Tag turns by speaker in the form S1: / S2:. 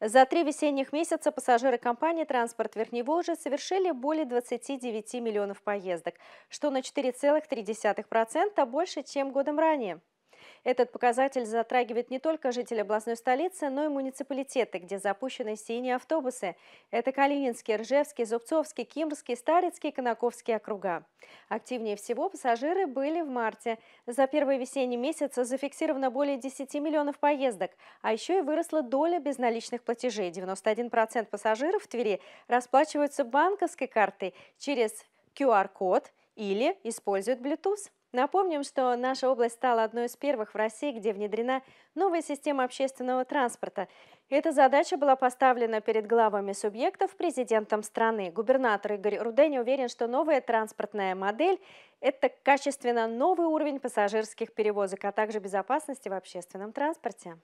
S1: За три весенних месяца пассажиры компании «Транспорт Верхневолжья» совершили более 29 миллионов поездок, что на 4,3% больше, чем годом ранее. Этот показатель затрагивает не только жителей областной столицы, но и муниципалитеты, где запущены синие автобусы. Это Калининский, Ржевский, Зубцовский, Кимрский, Старицкий Конаковский округа. Активнее всего пассажиры были в марте. За первый весенний месяц зафиксировано более 10 миллионов поездок, а еще и выросла доля безналичных платежей. 91% пассажиров в Твери расплачиваются банковской картой через QR-код или используют Bluetooth. Напомним, что наша область стала одной из первых в России, где внедрена новая система общественного транспорта. Эта задача была поставлена перед главами субъектов президентом страны. Губернатор Игорь Рудень уверен, что новая транспортная модель – это качественно новый уровень пассажирских перевозок, а также безопасности в общественном транспорте.